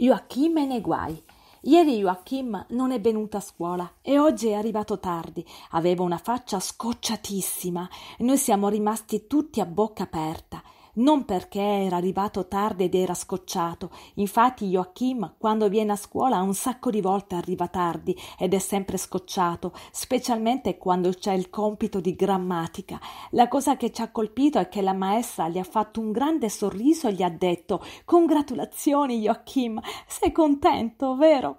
Joachim è nei guai. Ieri Joachim non è venuto a scuola e oggi è arrivato tardi. Aveva una faccia scocciatissima. Noi siamo rimasti tutti a bocca aperta non perché era arrivato tardi ed era scocciato. Infatti Joachim, quando viene a scuola, un sacco di volte arriva tardi ed è sempre scocciato, specialmente quando c'è il compito di grammatica. La cosa che ci ha colpito è che la maestra gli ha fatto un grande sorriso e gli ha detto Congratulazioni Joachim, sei contento, vero?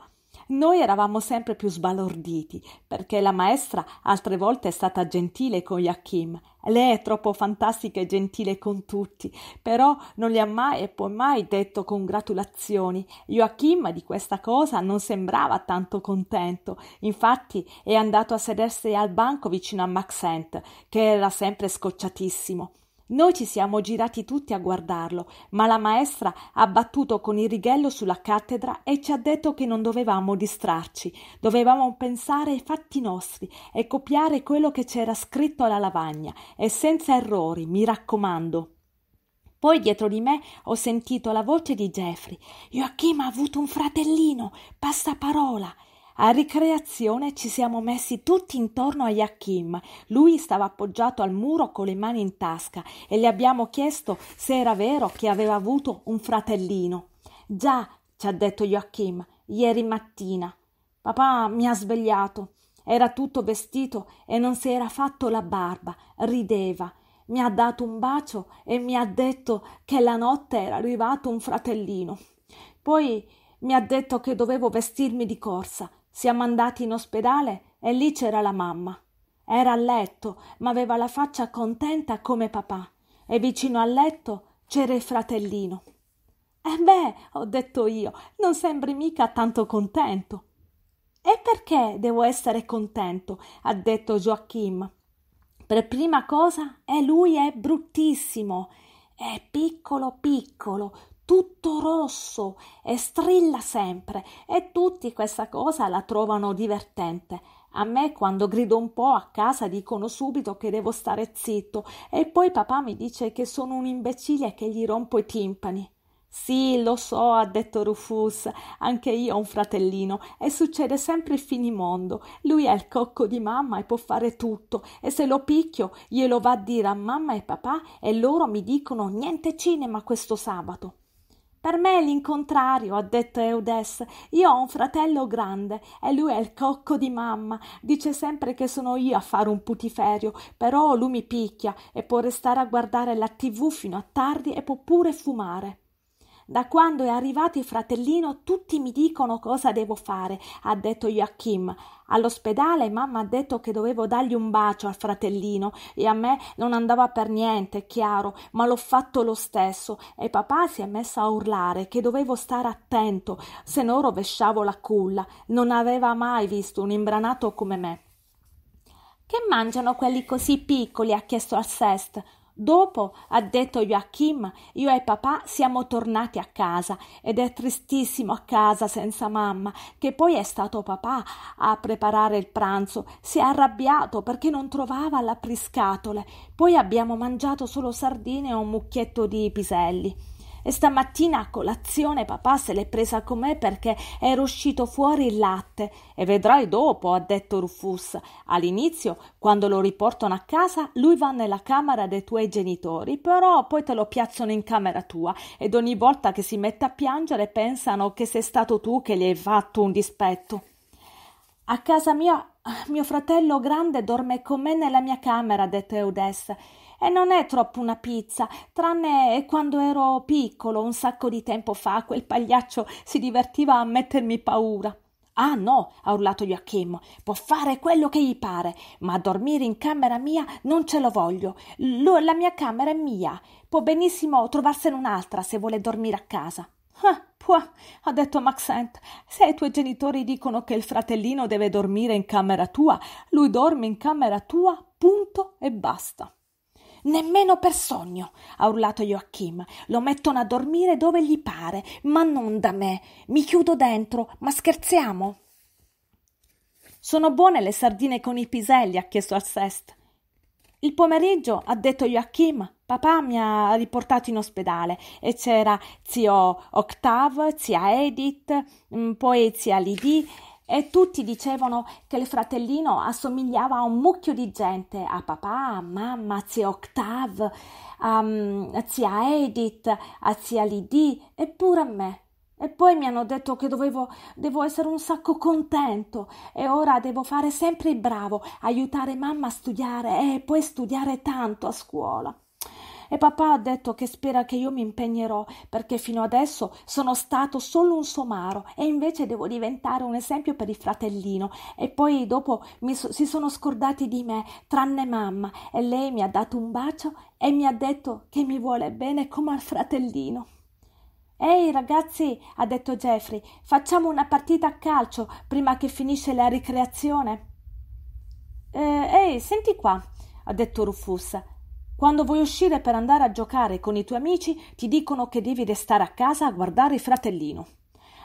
Noi eravamo sempre più sbalorditi, perché la maestra altre volte è stata gentile con Yakim. Lei è troppo fantastica e gentile con tutti, però non gli ha mai e poi mai detto congratulazioni. Joachim di questa cosa non sembrava tanto contento. Infatti è andato a sedersi al banco vicino a Maxent, che era sempre scocciatissimo. Noi ci siamo girati tutti a guardarlo, ma la maestra ha battuto con il righello sulla cattedra e ci ha detto che non dovevamo distrarci, dovevamo pensare ai fatti nostri e copiare quello che c'era scritto alla lavagna, e senza errori, mi raccomando. Poi dietro di me ho sentito la voce di Jeffrey. Joachim ha avuto un fratellino, Passa parola. A ricreazione ci siamo messi tutti intorno a Yakim. Lui stava appoggiato al muro con le mani in tasca e le abbiamo chiesto se era vero che aveva avuto un fratellino. Già, ci ha detto Joachim, ieri mattina. Papà mi ha svegliato. Era tutto vestito e non si era fatto la barba. Rideva. Mi ha dato un bacio e mi ha detto che la notte era arrivato un fratellino. Poi mi ha detto che dovevo vestirmi di corsa siamo andati in ospedale e lì c'era la mamma. Era a letto, ma aveva la faccia contenta come papà, e vicino al letto c'era il fratellino. Eh beh, ho detto io, non sembri mica tanto contento. E perché devo essere contento? ha detto Joachim. Per prima cosa, e eh, lui è bruttissimo. È piccolo piccolo, tutto rosso e strilla sempre e tutti questa cosa la trovano divertente. A me quando grido un po' a casa dicono subito che devo stare zitto e poi papà mi dice che sono un imbecille e che gli rompo i timpani. Sì, lo so, ha detto Rufus, anche io ho un fratellino e succede sempre il finimondo. Lui è il cocco di mamma e può fare tutto e se lo picchio glielo va a dire a mamma e papà e loro mi dicono niente cinema questo sabato. Per me è l'incontrario, ha detto Eudes. Io ho un fratello grande e lui è il cocco di mamma. Dice sempre che sono io a fare un putiferio, però lui mi picchia e può restare a guardare la tv fino a tardi e può pure fumare. Da quando è arrivato il fratellino tutti mi dicono cosa devo fare, ha detto Joachim. All'ospedale mamma ha detto che dovevo dargli un bacio al fratellino e a me non andava per niente, è chiaro, ma l'ho fatto lo stesso e papà si è messo a urlare che dovevo stare attento, se no rovesciavo la culla. Non aveva mai visto un imbranato come me. Che mangiano quelli così piccoli? ha chiesto al Sest. Dopo, ha detto Joachim, io e papà siamo tornati a casa ed è tristissimo a casa senza mamma, che poi è stato papà a preparare il pranzo. Si è arrabbiato perché non trovava la priscatole. Poi abbiamo mangiato solo sardine e un mucchietto di piselli. E stamattina a colazione papà se l'è presa con me perché era uscito fuori il latte e vedrai dopo, ha detto Rufus. All'inizio, quando lo riportano a casa, lui va nella camera dei tuoi genitori, però poi te lo piazzano in camera tua ed ogni volta che si mette a piangere pensano che sei stato tu che gli hai fatto un dispetto. A casa mia, mio fratello grande dorme con me nella mia camera, ha detto Eudes e non è troppo una pizza, tranne quando ero piccolo, un sacco di tempo fa, quel pagliaccio si divertiva a mettermi paura. Ah no, ha urlato Joachim, può fare quello che gli pare, ma dormire in camera mia non ce lo voglio. L- la mia camera è mia, può benissimo trovarsene un'altra se vuole dormire a casa. Ah, puh, ha detto Maxent, se i tuoi genitori dicono che il fratellino deve dormire in camera tua, lui dorme in camera tua, punto e basta. Nemmeno per sogno, ha urlato Joachim. Lo mettono a dormire dove gli pare, ma non da me. Mi chiudo dentro, ma scherziamo. Sono buone le sardine con i piselli, ha chiesto al Sest. Il pomeriggio, ha detto Joachim, papà mi ha riportato in ospedale e c'era zio Octave, zia Edith, mm, poi zia Lidì e tutti dicevano che il fratellino assomigliava a un mucchio di gente, a papà, a mamma, a zia Octave, a, mm, a zia Edith, a zia Lidì, eppure a me. E poi mi hanno detto che dovevo, devo essere un sacco contento e ora devo fare sempre il bravo, aiutare mamma a studiare e poi studiare tanto a scuola. E papà ha detto che spera che io mi impegnerò, perché fino adesso sono stato solo un somaro e invece devo diventare un esempio per il fratellino. E poi dopo so- si sono scordati di me, tranne mamma, e lei mi ha dato un bacio e mi ha detto che mi vuole bene come al fratellino. Ehi ragazzi, ha detto Jeffrey, facciamo una partita a calcio prima che finisce la ricreazione. Eh, ehi, senti qua, ha detto Rufus. Quando vuoi uscire per andare a giocare con i tuoi amici, ti dicono che devi restare a casa a guardare il fratellino.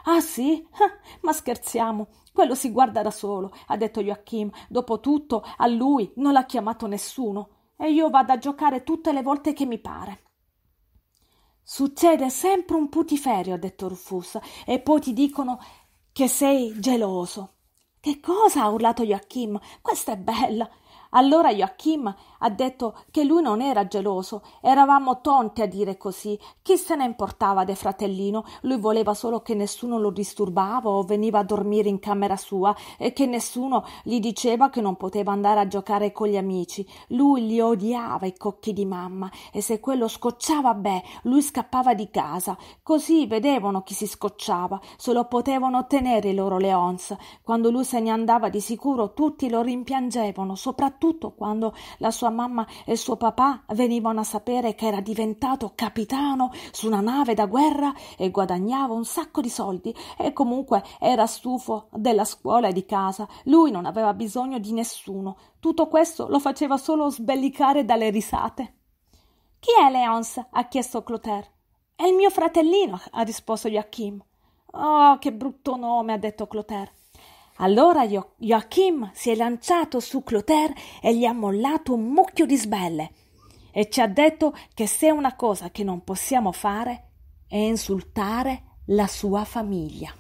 Ah sì? Ah, ma scherziamo. Quello si guarda da solo, ha detto Joachim. Dopotutto, a lui non l'ha chiamato nessuno. E io vado a giocare tutte le volte che mi pare. Succede sempre un putiferio, ha detto Rufus, e poi ti dicono che sei geloso. Che cosa? ha urlato Joachim. Questa è bella. Allora Joachim ha detto che lui non era geloso, eravamo tonti a dire così. Chi se ne importava del fratellino? Lui voleva solo che nessuno lo disturbava o veniva a dormire in camera sua e che nessuno gli diceva che non poteva andare a giocare con gli amici. Lui li odiava i cocchi di mamma e se quello scocciava, beh, lui scappava di casa. Così vedevano chi si scocciava, se lo potevano tenere i loro leons. Quando lui se ne andava di sicuro tutti lo rimpiangevano, soprattutto soprattutto quando la sua mamma e suo papà venivano a sapere che era diventato capitano su una nave da guerra e guadagnava un sacco di soldi e comunque era stufo della scuola e di casa. Lui non aveva bisogno di nessuno. Tutto questo lo faceva solo sbellicare dalle risate. Chi è Leonce? ha chiesto Clotaire. È il mio fratellino, ha risposto Joachim. Oh, che brutto nome, ha detto Clotaire. Allora jo- Joachim si è lanciato su Clotaire e gli ha mollato un mucchio di sbelle e ci ha detto che se una cosa che non possiamo fare è insultare la sua famiglia.